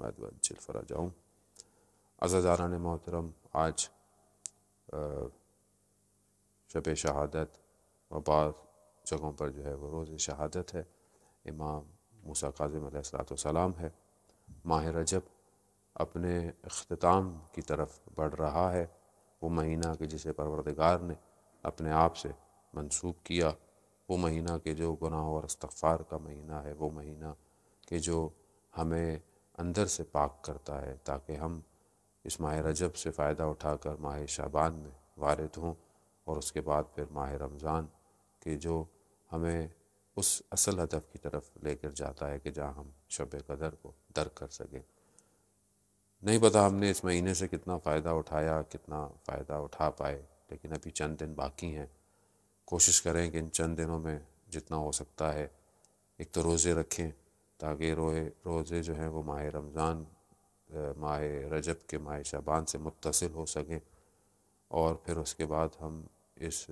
میں جاؤں عزاداران محترم آج شب شہادت و بعض جگہوں پر جو ہے وہ روز شہادت ہے امام موسیٰ قاظم علیہ السلاۃ والسلام ہے ماہ رجب اپنے اختتام کی طرف بڑھ رہا ہے وہ مہینہ کے جسے پروردگار نے اپنے آپ سے منسوب کیا وہ مہینہ کے جو گناہ اور استغفار کا مہینہ ہے وہ مہینہ کہ جو ہمیں اندر سے پاک کرتا ہے تاکہ ہم اس ماہ رجب سے فائدہ اٹھا کر ماہ شعبان میں وارد ہوں اور اس کے بعد پھر ماہ رمضان کے جو ہمیں اس اصل ہدف کی طرف لے کر جاتا ہے کہ جہاں ہم شب قدر کو درک کر سکیں نہیں پتہ ہم نے اس مہینے سے کتنا فائدہ اٹھایا کتنا فائدہ اٹھا پائے لیکن ابھی چند دن باقی ہیں کوشش کریں کہ ان چند دنوں میں جتنا ہو سکتا ہے ایک تو روزے رکھیں تاکہ روح روزے جو ہیں وہ ماہ رمضان ماہ رجب کے ماہ شعبان سے متصل ہو سکیں اور پھر اس کے بعد ہم اس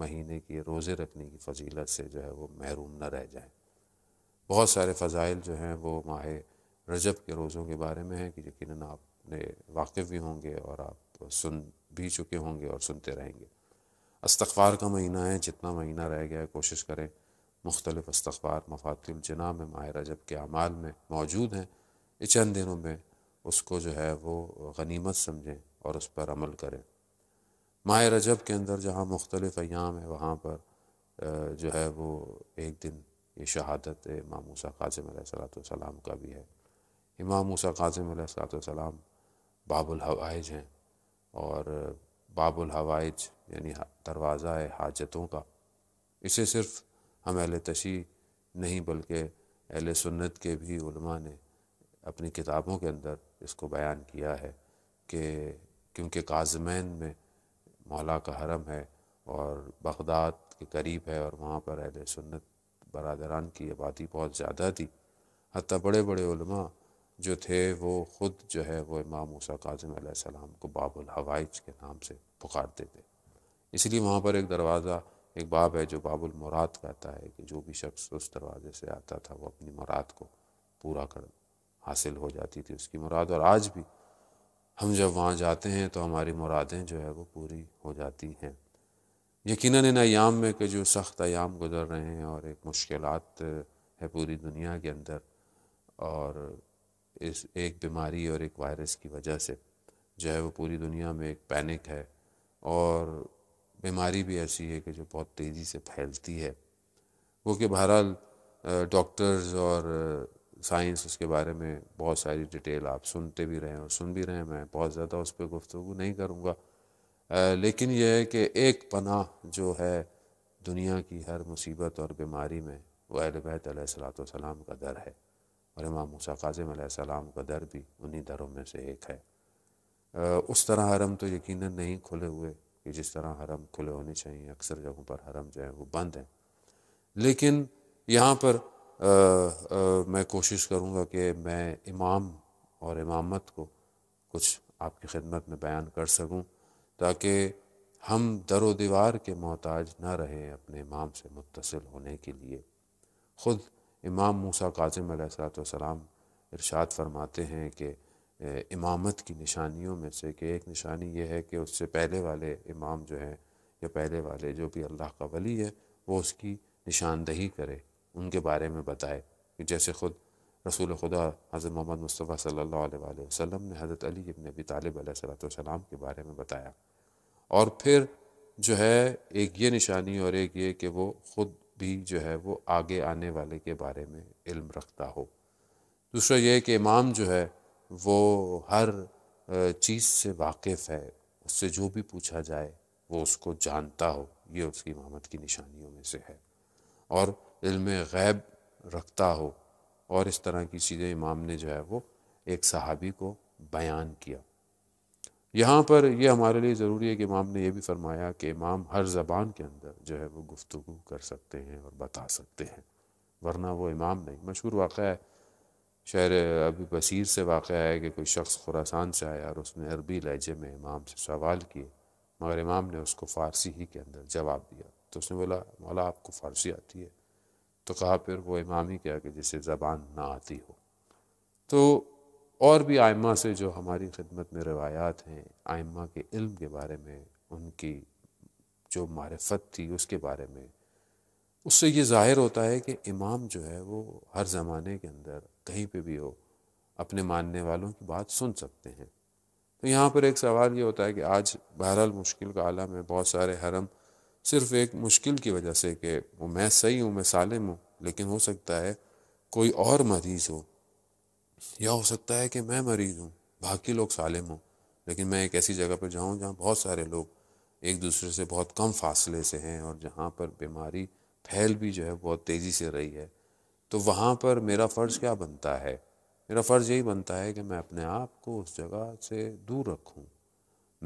مہینے کے روزے رکھنے کی فضیلت سے جو ہے وہ محروم نہ رہ جائیں بہت سارے فضائل جو ہیں وہ ماہ رجب کے روزوں کے بارے میں ہیں کہ یقیناً آپ نے واقف بھی ہوں گے اور آپ سن بھی چکے ہوں گے اور سنتے رہیں گے استغفار کا مہینہ ہے جتنا مہینہ رہ گیا ہے کوشش کریں مختلف استغفات مفات الجنا ماہ رجب کے اعمال میں موجود ہیں یہ چند دنوں میں اس کو جو ہے وہ غنیمت سمجھیں اور اس پر عمل کریں ماہ رجب کے اندر جہاں مختلف ایام ہیں وہاں پر جو ہے وہ ایک دن یہ شہادت امام موسیٰ قاسم علیہ السلات والسلام کا بھی ہے امام موسیٰ قاسم علیہ السلط والسلام باب الحوائج ہیں اور باب الحوائج یعنی دروازہ حاجتوں کا اسے صرف ہم اہل تشیح نہیں بلکہ اہل سنت کے بھی علماء نے اپنی کتابوں کے اندر اس کو بیان کیا ہے کہ کیونکہ کاظمین میں مولا کا حرم ہے اور بغداد کے قریب ہے اور وہاں پر اہل سنت برادران کی آبادی بہت زیادہ تھی حتیٰ بڑے بڑے علماء جو تھے وہ خود جو ہے وہ امام موسیٰ قاظم علیہ السلام کو باب الحوائج کے نام سے پکارتے تھے اس لیے وہاں پر ایک دروازہ ایک باب ہے جو باب المراد کہتا ہے کہ جو بھی شخص اس دروازے سے آتا تھا وہ اپنی مراد کو پورا کر حاصل ہو جاتی تھی اس کی مراد اور آج بھی ہم جب وہاں جاتے ہیں تو ہماری مرادیں جو ہے وہ پوری ہو جاتی ہیں یقیناً ان ایام میں کہ جو سخت ایام گزر رہے ہیں اور ایک مشکلات ہے پوری دنیا کے اندر اور اس ایک بیماری اور ایک وائرس کی وجہ سے جو ہے وہ پوری دنیا میں ایک پینک ہے اور بیماری بھی ایسی ہے کہ جو بہت تیزی سے پھیلتی ہے وہ کہ بہرحال ڈاکٹرز اور سائنس اس کے بارے میں بہت ساری ڈیٹیل آپ سنتے بھی رہے ہیں اور سن بھی رہے ہیں میں بہت زیادہ اس پہ گفتگو نہیں کروں گا لیکن یہ ہے کہ ایک پناہ جو ہے دنیا کی ہر مصیبت اور بیماری میں وہ اہل بیت علیہ السلاۃ والسلام کا در ہے اور امام موسیٰ قاظم علیہ السلام کا در بھی انہی دروں میں سے ایک ہے اس طرح حرم تو یقیناً نہیں کھلے ہوئے کہ جس طرح حرم کھلے ہونے چاہیے اکثر جگہوں پر حرم جو ہے وہ بند ہیں لیکن یہاں پر آ, آ, میں کوشش کروں گا کہ میں امام اور امامت کو کچھ آپ کی خدمت میں بیان کر سکوں تاکہ ہم در و دیوار کے محتاج نہ رہیں اپنے امام سے متصل ہونے کے لیے خود امام موسا کاظم علیہ السلاۃ والسلام ارشاد فرماتے ہیں کہ امامت کی نشانیوں میں سے کہ ایک نشانی یہ ہے کہ اس سے پہلے والے امام جو ہیں یا پہلے والے جو بھی اللہ کا ولی ہے وہ اس کی نشاندہی کرے ان کے بارے میں بتائے کہ جیسے خود رسول خدا حضرت محمد مصطفیٰ صلی اللہ علیہ وآلہ وسلم نے حضرت علی ابن ابی طالب علیہ صلاۃ والسلام کے بارے میں بتایا اور پھر جو ہے ایک یہ نشانی اور ایک یہ کہ وہ خود بھی جو ہے وہ آگے آنے والے کے بارے میں علم رکھتا ہو دوسرا یہ کہ امام جو ہے وہ ہر چیز سے واقف ہے اس سے جو بھی پوچھا جائے وہ اس کو جانتا ہو یہ اس کی امامت کی نشانیوں میں سے ہے اور علم غیب رکھتا ہو اور اس طرح کی چیزیں امام نے جو ہے وہ ایک صحابی کو بیان کیا یہاں پر یہ ہمارے لیے ضروری ہے کہ امام نے یہ بھی فرمایا کہ امام ہر زبان کے اندر جو ہے وہ گفتگو کر سکتے ہیں اور بتا سکتے ہیں ورنہ وہ امام نہیں مشہور واقعہ شعر ابھی بصیر سے واقع ہے کہ کوئی شخص خوراسان سے آیا اور اس نے عربی لہجے میں امام سے سوال کیے مگر امام نے اس کو فارسی ہی کے اندر جواب دیا تو اس نے بولا مولا آپ کو فارسی آتی ہے تو کہا پھر وہ امام ہی کیا کہ جسے زبان نہ آتی ہو تو اور بھی آئمہ سے جو ہماری خدمت میں روایات ہیں آئمہ کے علم کے بارے میں ان کی جو معرفت تھی اس کے بارے میں اس سے یہ ظاہر ہوتا ہے کہ امام جو ہے وہ ہر زمانے کے اندر کہیں پہ بھی ہو اپنے ماننے والوں کی بات سن سکتے ہیں تو یہاں پر ایک سوال یہ ہوتا ہے کہ آج بہرحال مشکل کا عالم ہے بہت سارے حرم صرف ایک مشکل کی وجہ سے کہ وہ میں صحیح ہوں میں سالم ہوں لیکن ہو سکتا ہے کوئی اور مریض ہو یا ہو سکتا ہے کہ میں مریض ہوں باقی لوگ سالم ہوں لیکن میں ایک ایسی جگہ پر جاؤں جہاں بہت سارے لوگ ایک دوسرے سے بہت کم فاصلے سے ہیں اور جہاں پر بیماری پھیل بھی جو ہے بہت تیزی سے رہی ہے تو وہاں پر میرا فرض کیا بنتا ہے میرا فرض یہی بنتا ہے کہ میں اپنے آپ کو اس جگہ سے دور رکھوں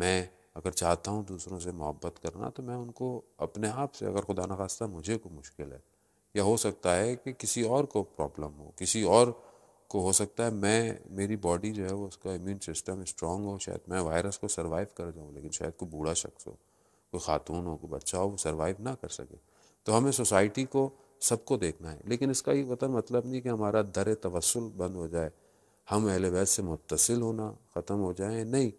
میں اگر چاہتا ہوں دوسروں سے محبت کرنا تو میں ان کو اپنے آپ سے اگر خدا نخواستہ مجھے کو مشکل ہے یا ہو سکتا ہے کہ کسی اور کو پرابلم ہو کسی اور کو ہو سکتا ہے میں میری باڈی جو ہے وہ اس کا امیون سسٹم اسٹرانگ ہو شاید میں وائرس کو سروائیو کر جاؤں لیکن شاید کوئی بوڑھا شخص ہو کوئی خاتون ہو کوئی بچہ ہو وہ سروائیو نہ کر سکے تو ہمیں سوسائٹی کو سب کو دیکھنا ہے لیکن اس کا یہ قطر مطلب نہیں کہ ہمارا در توسل بند ہو جائے ہم اہل بیت سے متصل ہونا ختم ہو جائیں نہیں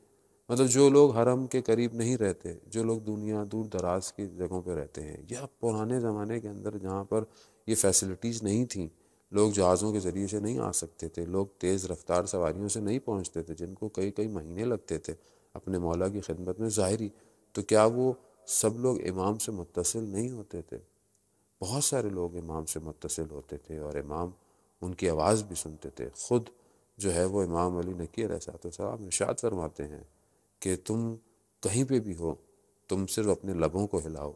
مطلب جو لوگ حرم کے قریب نہیں رہتے جو لوگ دنیا دور دراز کی جگہوں پہ رہتے ہیں یا پرانے زمانے کے اندر جہاں پر یہ فیسلٹیز نہیں تھیں لوگ جہازوں کے ذریعے سے نہیں آ سکتے تھے لوگ تیز رفتار سواریوں سے نہیں پہنچتے تھے جن کو کئی کئی مہینے لگتے تھے اپنے مولا کی خدمت میں ظاہری تو کیا وہ سب لوگ امام سے متصل نہیں ہوتے تھے بہت سارے لوگ امام سے متصل ہوتے تھے اور امام ان کی آواز بھی سنتے تھے خود جو ہے وہ امام علی نقی علیہ صاحب صاحب نشاد فرماتے ہیں کہ تم کہیں پہ بھی ہو تم صرف اپنے لبوں کو ہلاؤ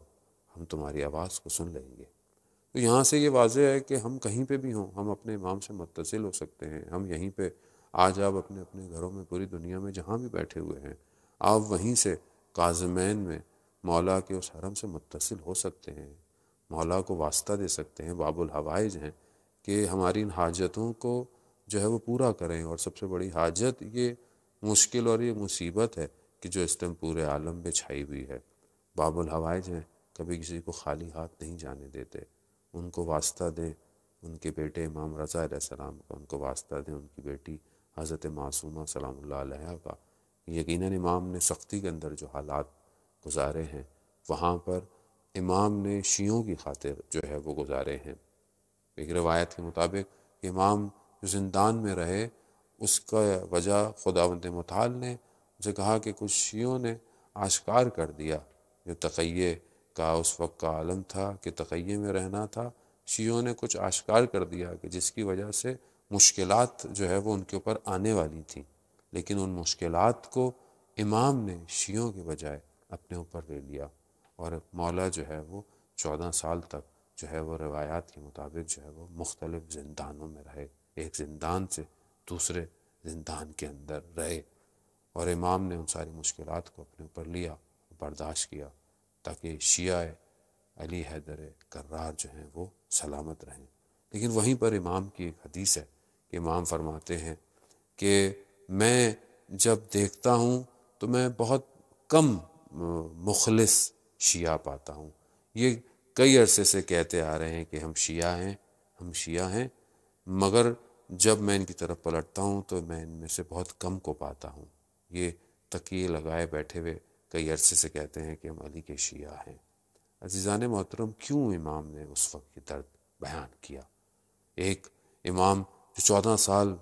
ہم تمہاری آواز کو سن لیں گے تو یہاں سے یہ واضح ہے کہ ہم کہیں پہ بھی ہوں ہم اپنے امام سے متصل ہو سکتے ہیں ہم یہیں پہ آج آپ اپنے اپنے گھروں میں پوری دنیا میں جہاں بھی بیٹھے ہوئے ہیں آپ وہیں سے کاظمین میں مولا کے اس حرم سے متصل ہو سکتے ہیں مولا کو واسطہ دے سکتے ہیں باب الحوائج ہیں کہ ہماری ان حاجتوں کو جو ہے وہ پورا کریں اور سب سے بڑی حاجت یہ مشکل اور یہ مصیبت ہے کہ جو اس ٹائم پورے عالم پہ چھائی ہوئی ہے باب الحوائج ہیں کبھی کسی کو خالی ہاتھ نہیں جانے دیتے ان کو واسطہ دیں ان کے بیٹے امام رضا علیہ السلام کا ان کو واسطہ دیں ان کی بیٹی حضرت معصومہ سلام اللہ علیہ کا یقیناً امام نے سختی کے اندر جو حالات گزارے ہیں وہاں پر امام نے شیعوں کی خاطر جو ہے وہ گزارے ہیں ایک روایت کے مطابق امام جو زندان میں رہے اس کا وجہ خداوند مطال نے اسے کہا کہ کچھ شیعوں نے آشکار کر دیا جو تقیے کا اس وقت کا عالم تھا کہ تقیے میں رہنا تھا شیعوں نے کچھ آشکار کر دیا کہ جس کی وجہ سے مشکلات جو ہے وہ ان کے اوپر آنے والی تھیں لیکن ان مشکلات کو امام نے شیعوں کے بجائے اپنے اوپر لے لیا اور مولا جو ہے وہ چودہ سال تک جو ہے وہ روایات کے مطابق جو ہے وہ مختلف زندانوں میں رہے ایک زندان سے دوسرے زندان کے اندر رہے اور امام نے ان ساری مشکلات کو اپنے اوپر لیا برداشت کیا تاکہ شیعہ علی حیدر کرار جو ہیں وہ سلامت رہیں لیکن وہیں پر امام کی ایک حدیث ہے کہ امام فرماتے ہیں کہ میں جب دیکھتا ہوں تو میں بہت کم مخلص شیعہ پاتا ہوں یہ کئی عرصے سے کہتے آ رہے ہیں کہ ہم شیعہ ہیں ہم شیعہ ہیں مگر جب میں ان کی طرف پلٹتا ہوں تو میں ان میں سے بہت کم کو پاتا ہوں یہ تکیے لگائے بیٹھے ہوئے کئی عرصے سے کہتے ہیں کہ ہم علی کے شیعہ ہیں عزیزان محترم کیوں امام نے اس وقت یہ درد بیان کیا ایک امام جو چودہ سال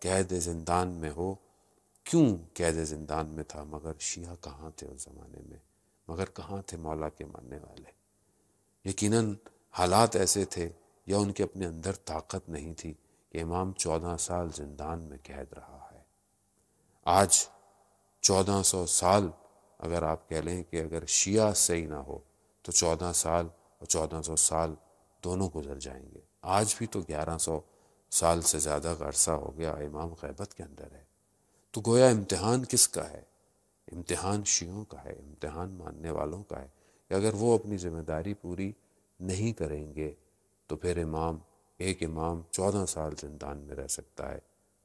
قید زندان میں ہو کیوں قید زندان میں تھا مگر شیعہ کہاں تھے اس زمانے میں مگر کہاں تھے مولا کے ماننے والے یقیناً حالات ایسے تھے یا ان کے اپنے اندر طاقت نہیں تھی کہ امام چودہ سال زندان میں قید رہا ہے آج چودہ سو سال اگر آپ کہہ لیں کہ اگر شیعہ صحیح نہ ہو تو چودہ سال اور چودہ سو سال دونوں گزر جائیں گے آج بھی تو گیارہ سو سال سے زیادہ کا عرصہ ہو گیا امام غیبت کے اندر ہے تو گویا امتحان کس کا ہے امتحان شیعوں کا ہے امتحان ماننے والوں کا ہے کہ اگر وہ اپنی ذمہ داری پوری نہیں کریں گے تو پھر امام ایک امام چودہ سال زندان میں رہ سکتا ہے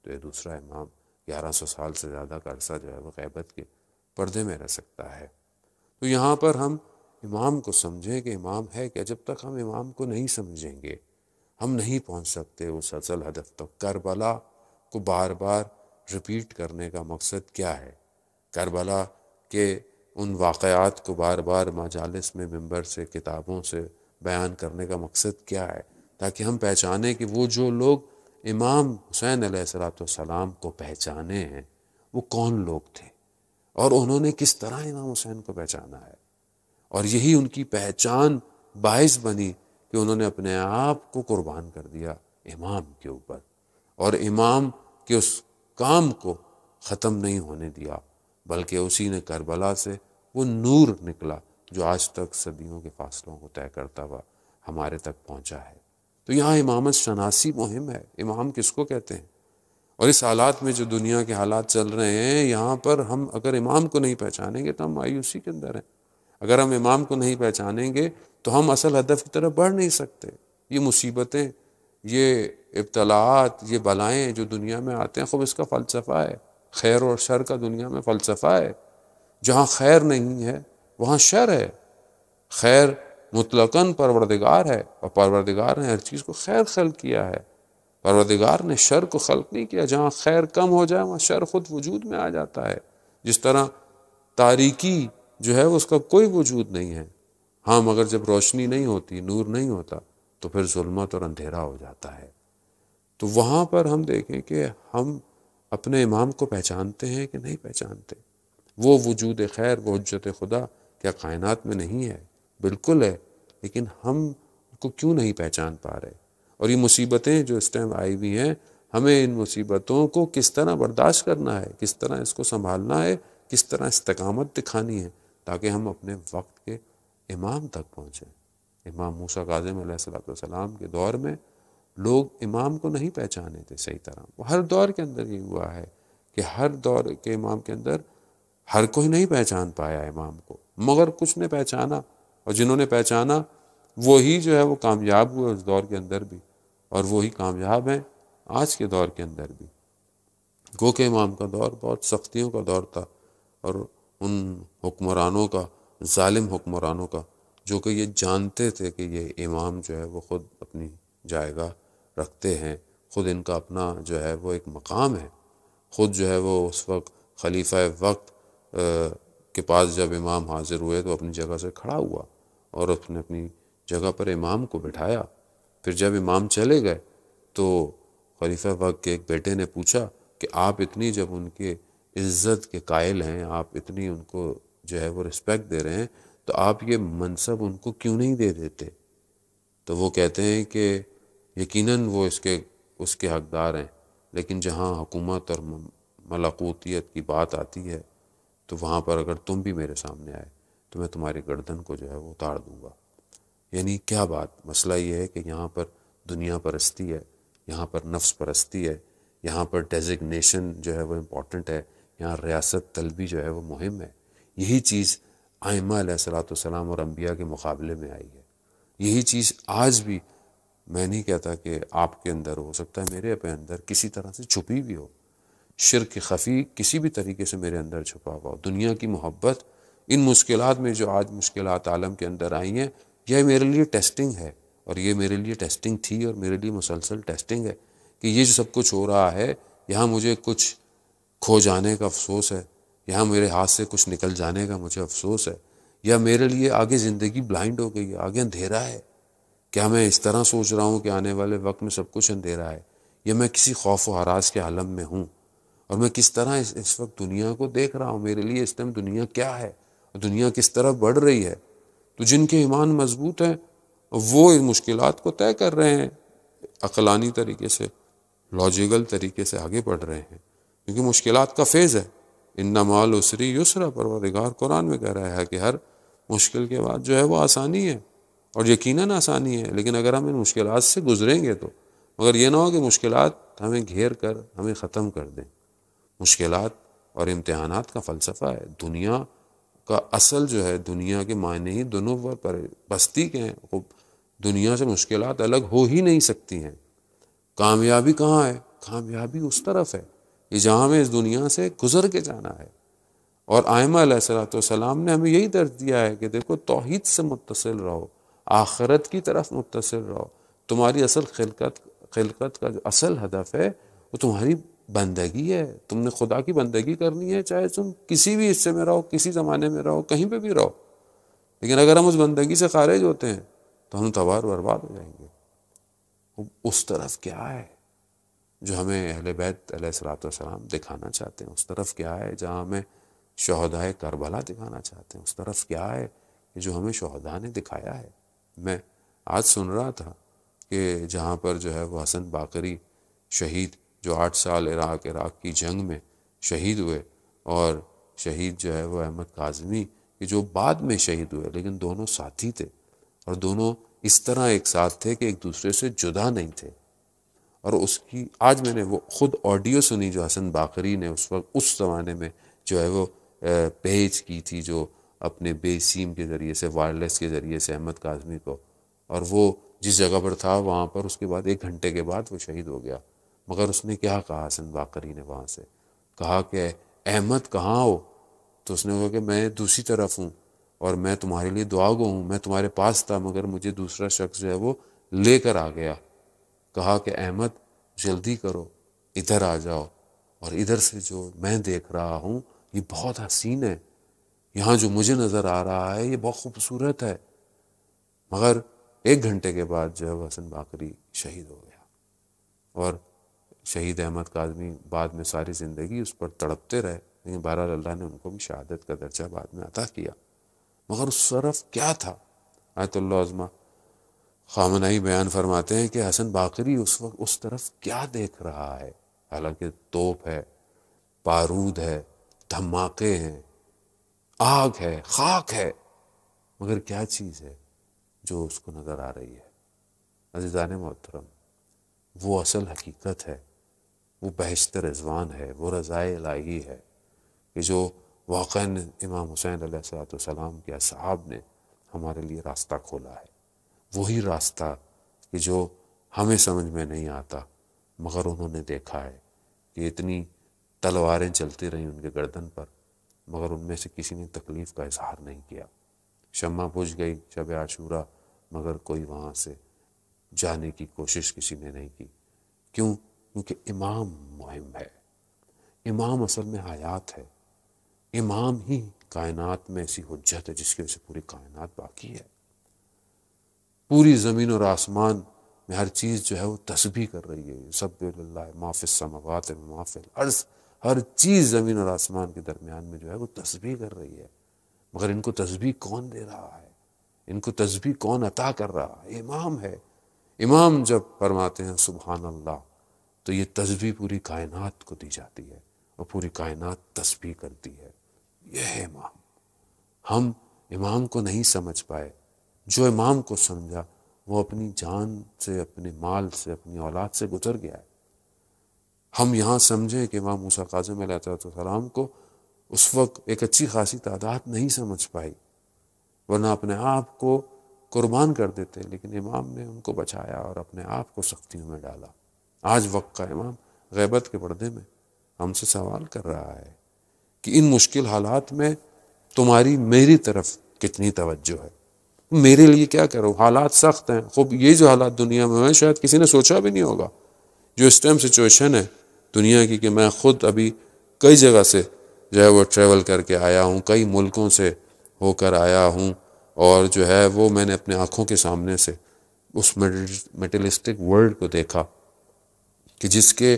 تو یہ دوسرا امام گیارہ سو سال سے زیادہ کا عرصہ جو ہے وہ غیبت کے پردے میں رہ سکتا ہے تو یہاں پر ہم امام کو سمجھیں کہ امام ہے کہ جب تک ہم امام کو نہیں سمجھیں گے ہم نہیں پہنچ سکتے اس اصل ہدف تک کربلا کو بار بار رپیٹ کرنے کا مقصد کیا ہے کربلا کے ان واقعات کو بار بار مجالس میں ممبر سے کتابوں سے بیان کرنے کا مقصد کیا ہے تاکہ ہم پہچانیں کہ وہ جو لوگ امام حسین علیہ والسلام کو پہچانے ہیں وہ کون لوگ تھے اور انہوں نے کس طرح امام حسین کو پہچانا ہے اور یہی ان کی پہچان باعث بنی کہ انہوں نے اپنے آپ کو قربان کر دیا امام کے اوپر اور امام کے اس کام کو ختم نہیں ہونے دیا بلکہ اسی نے کربلا سے وہ نور نکلا جو آج تک صدیوں کے فاصلوں کو طے کرتا ہوا ہمارے تک پہنچا ہے تو یہاں امامت شناسی مہم ہے امام کس کو کہتے ہیں اور اس حالات میں جو دنیا کے حالات چل رہے ہیں یہاں پر ہم اگر امام کو نہیں پہچانیں گے تو ہم مایوسی کے اندر ہیں اگر ہم امام کو نہیں پہچانیں گے تو ہم اصل ہدف کی طرف بڑھ نہیں سکتے یہ مصیبتیں یہ ابتلاعات یہ بلائیں جو دنیا میں آتے ہیں خوب اس کا فلسفہ ہے خیر اور شر کا دنیا میں فلسفہ ہے جہاں خیر نہیں ہے وہاں شر ہے خیر مطلقاً پروردگار ہے اور پروردگار نے ہر چیز کو خیر خلق کیا ہے پروردگار نے شر کو خلق نہیں کیا جہاں خیر کم ہو جائے وہاں شر خود وجود میں آ جاتا ہے جس طرح تاریکی جو ہے اس کا کوئی وجود نہیں ہے ہاں مگر جب روشنی نہیں ہوتی نور نہیں ہوتا تو پھر ظلمت اور اندھیرا ہو جاتا ہے تو وہاں پر ہم دیکھیں کہ ہم اپنے امام کو پہچانتے ہیں کہ نہیں پہچانتے وہ وجود خیر وہ حجت خدا کیا کائنات میں نہیں ہے بالکل ہے لیکن ہم کو کیوں نہیں پہچان پا رہے اور یہ مصیبتیں جو اس ٹائم آئی ہوئی ہیں ہمیں ان مصیبتوں کو کس طرح برداشت کرنا ہے کس طرح اس کو سنبھالنا ہے کس طرح استقامت دکھانی ہے تاکہ ہم اپنے وقت کے امام تک پہنچیں امام موسا غازم علیہ السلام کے دور میں لوگ امام کو نہیں پہچانے تھے صحیح طرح وہ ہر دور کے اندر یہ ہوا ہے کہ ہر دور کے امام کے اندر ہر کوئی نہیں پہچان پایا امام کو مگر کچھ نے پہچانا اور جنہوں نے پہچانا وہی جو ہے وہ کامیاب ہوئے اس دور کے اندر بھی اور وہی کامیاب ہیں آج کے دور کے اندر بھی گو کہ امام کا دور بہت سختیوں کا دور تھا اور ان حکمرانوں کا ظالم حکمرانوں کا جو کہ یہ جانتے تھے کہ یہ امام جو ہے وہ خود اپنی جائے گا رکھتے ہیں خود ان کا اپنا جو ہے وہ ایک مقام ہے خود جو ہے وہ اس وقت خلیفہ وقت کے پاس جب امام حاضر ہوئے تو اپنی جگہ سے کھڑا ہوا اور اس نے اپنی جگہ پر امام کو بٹھایا پھر جب امام چلے گئے تو خلیفہ وقت کے ایک بیٹے نے پوچھا کہ آپ اتنی جب ان کے عزت کے قائل ہیں آپ اتنی ان کو جو ہے وہ رسپیکٹ دے رہے ہیں تو آپ یہ منصب ان کو کیوں نہیں دے دیتے تو وہ کہتے ہیں کہ یقیناً وہ اس کے اس کے حقدار ہیں لیکن جہاں حکومت اور ملاقوتیت کی بات آتی ہے تو وہاں پر اگر تم بھی میرے سامنے آئے تو میں تمہاری گردن کو جو ہے وہ اتار دوں گا یعنی کیا بات مسئلہ یہ ہے کہ یہاں پر دنیا پرستی ہے یہاں پر نفس پرستی ہے یہاں پر ڈیزگنیشن جو ہے وہ امپورٹنٹ ہے یہاں ریاست طلبی جو ہے وہ مہم ہے یہی چیز آئمہ علیہ السلاۃ و اور انبیاء کے مقابلے میں آئی ہے یہی چیز آج بھی میں نہیں کہتا کہ آپ کے اندر ہو سکتا ہے میرے اپنے اندر کسی طرح سے چھپی بھی ہو شرک خفی کسی بھی طریقے سے میرے اندر چھپا ہوا ہو دنیا کی محبت ان مشکلات میں جو آج مشکلات عالم کے اندر آئی ہیں یہ میرے لیے ٹیسٹنگ ہے اور یہ میرے لیے ٹیسٹنگ تھی اور میرے لیے مسلسل ٹیسٹنگ ہے کہ یہ جو سب کچھ ہو رہا ہے یہاں مجھے کچھ کھو جانے کا افسوس ہے یہاں میرے ہاتھ سے کچھ نکل جانے کا مجھے افسوس ہے یا میرے لیے آگے زندگی بلائنڈ ہو گئی ہے آگے اندھیرا ہے کیا میں اس طرح سوچ رہا ہوں کہ آنے والے وقت میں سب کچھ اندھیرا ہے یا میں کسی خوف و حراس کے عالم میں ہوں اور میں کس طرح اس اس وقت دنیا کو دیکھ رہا ہوں میرے لیے اس ٹائم دنیا کیا ہے اور دنیا کس طرح بڑھ رہی ہے تو جن کے ایمان مضبوط ہیں وہ ان مشکلات کو طے کر رہے ہیں عقلانی طریقے سے لاجیکل طریقے سے آگے بڑھ رہے ہیں کیونکہ مشکلات کا فیض ہے ان نمال اسری یسرا پروردگار قرآن میں کہہ رہا ہے کہ ہر مشکل کے بعد جو ہے وہ آسانی ہے اور یقیناً آسانی ہے لیکن اگر ہم ان مشکلات سے گزریں گے تو مگر یہ نہ ہو کہ مشکلات ہمیں گھیر کر ہمیں ختم کر دیں مشکلات اور امتحانات کا فلسفہ ہے دنیا کا اصل جو ہے دنیا کے معنی ہی دونوں پر بستی کے ہیں دنیا سے مشکلات الگ ہو ہی نہیں سکتی ہیں کامیابی کہاں ہے کامیابی اس طرف ہے یہ جہاں میں اس دنیا سے گزر کے جانا ہے اور آئمہ علیہ السلام نے ہمیں یہی درج دیا ہے کہ دیکھو توحید سے متصل رہو آخرت کی طرف متصل رہو تمہاری اصل خلقت خلقت کا جو اصل ہدف ہے وہ تمہاری بندگی ہے تم نے خدا کی بندگی کرنی ہے چاہے تم کسی بھی حصے میں رہو کسی زمانے میں رہو کہیں پہ بھی رہو لیکن اگر ہم اس بندگی سے خارج ہوتے ہیں تو ہم تبار و برباد ہو جائیں گے اس طرف کیا ہے جو ہمیں اہل بیت علیہ السلاۃ والسلام دکھانا چاہتے ہیں اس طرف کیا ہے جہاں ہمیں شہدائے کربلا دکھانا چاہتے ہیں اس طرف کیا ہے جو ہمیں شہدا نے دکھایا ہے میں آج سن رہا تھا کہ جہاں پر جو ہے وہ حسن باقری شہید جو آٹھ سال عراق عراق کی جنگ میں شہید ہوئے اور شہید جو ہے وہ احمد کاظمی کہ جو بعد میں شہید ہوئے لیکن دونوں ساتھی تھے اور دونوں اس طرح ایک ساتھ تھے کہ ایک دوسرے سے جدا نہیں تھے اور اس کی آج میں نے وہ خود آڈیو سنی جو حسن باقری نے اس وقت اس زمانے میں جو ہے وہ پیج کی تھی جو اپنے بے سیم کے ذریعے سے وائرلیس کے ذریعے سے احمد کاظمی کو اور وہ جس جگہ پر تھا وہاں پر اس کے بعد ایک گھنٹے کے بعد وہ شہید ہو گیا مگر اس نے کیا کہا حسن باقری نے وہاں سے کہا کہ احمد کہاں ہو تو اس نے کہا کہ میں دوسری طرف ہوں اور میں تمہارے لیے دعا گو ہوں میں تمہارے پاس تھا مگر مجھے دوسرا شخص جو ہے وہ لے کر آ گیا کہا کہ احمد جلدی کرو ادھر آ جاؤ اور ادھر سے جو میں دیکھ رہا ہوں یہ بہت حسین ہے یہاں جو مجھے نظر آ رہا ہے یہ بہت خوبصورت ہے مگر ایک گھنٹے کے بعد جو ہے وہ حسن باقری شہید ہو گیا اور شہید احمد کاظمی بعد میں ساری زندگی اس پر تڑپتے رہے لیکن بہرحال اللہ نے ان کو بھی شہادت کا درجہ بعد میں عطا کیا مگر اس طرف کیا تھا آیت اللہ عظمہ خامنائی بیان فرماتے ہیں کہ حسن باقری اس وقت اس طرف کیا دیکھ رہا ہے حالانکہ توپ ہے بارود ہے دھماکے ہیں آگ ہے خاک ہے مگر کیا چیز ہے جو اس کو نظر آ رہی ہے عزیزان محترم وہ اصل حقیقت ہے وہ بحشت رضوان ہے وہ رضائے الہی ہے کہ جو واقع امام حسین علیہ السلام والسلام کے اصحاب نے ہمارے لیے راستہ کھولا ہے وہی راستہ کہ جو ہمیں سمجھ میں نہیں آتا مگر انہوں نے دیکھا ہے کہ اتنی تلواریں چلتی رہیں ان کے گردن پر مگر ان میں سے کسی نے تکلیف کا اظہار نہیں کیا شمع بجھ گئی شب آشورہ مگر کوئی وہاں سے جانے کی کوشش کسی نے نہیں کی کیوں کیونکہ امام مہم ہے امام اصل میں حیات ہے امام ہی کائنات میں ایسی حجت ہے جس کی وجہ سے پوری کائنات باقی ہے پوری زمین اور آسمان میں ہر چیز جو ہے وہ تسبیح کر رہی ہے سب اللہ معاف السماوات معاف عرض ہر چیز زمین اور آسمان کے درمیان میں جو ہے وہ تسبیح کر رہی ہے مگر ان کو تسبیح کون دے رہا ہے ان کو تسبیح کون عطا کر رہا ہے امام ہے امام جب فرماتے ہیں سبحان اللہ تو یہ تسبیح پوری کائنات کو دی جاتی ہے اور پوری کائنات تسبیح کرتی ہے یہ ہے امام ہم امام کو نہیں سمجھ پائے جو امام کو سمجھا وہ اپنی جان سے اپنے مال سے اپنی اولاد سے گزر گیا ہے ہم یہاں سمجھیں کہ امام موسا قاضم علیہ تعالیٰ کو اس وقت ایک اچھی خاصی تعداد نہیں سمجھ پائی ورنہ اپنے آپ کو قربان کر دیتے لیکن امام نے ان کو بچایا اور اپنے آپ کو سختیوں میں ڈالا آج وقت کا امام غیبت کے پردے میں ہم سے سوال کر رہا ہے کہ ان مشکل حالات میں تمہاری میری طرف کتنی توجہ ہے میرے لیے کیا کرو حالات سخت ہیں خوب یہ جو حالات دنیا میں ہیں شاید کسی نے سوچا بھی نہیں ہوگا جو اس ٹائم سچویشن ہے دنیا کی کہ میں خود ابھی کئی جگہ سے جو ہے وہ ٹریول کر کے آیا ہوں کئی ملکوں سے ہو کر آیا ہوں اور جو ہے وہ میں نے اپنے آنکھوں کے سامنے سے اس میٹلسٹک ورلڈ کو دیکھا کہ جس کے